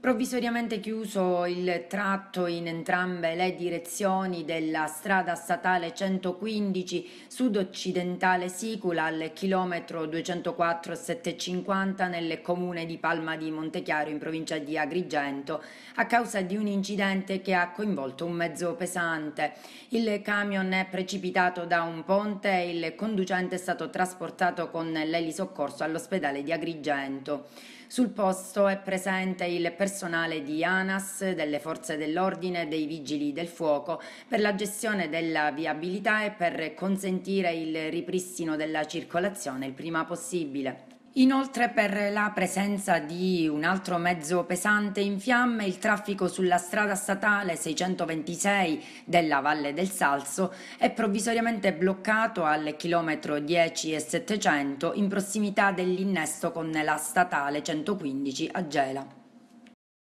Provvisoriamente chiuso il tratto in entrambe le direzioni della strada statale 115 sud-occidentale Sicula al chilometro 204 750 nel comune di Palma di Montechiaro in provincia di Agrigento a causa di un incidente che ha coinvolto un mezzo pesante. Il camion è precipitato da un ponte e il conducente è stato trasportato con l'elisoccorso all'ospedale di Agrigento. Sul posto è presente il personale personale di ANAS, delle forze dell'ordine e dei vigili del fuoco per la gestione della viabilità e per consentire il ripristino della circolazione il prima possibile. Inoltre per la presenza di un altro mezzo pesante in fiamme il traffico sulla strada statale 626 della Valle del Salso è provvisoriamente bloccato al chilometro 10 e 700 in prossimità dell'innesto con la statale 115 a Gela.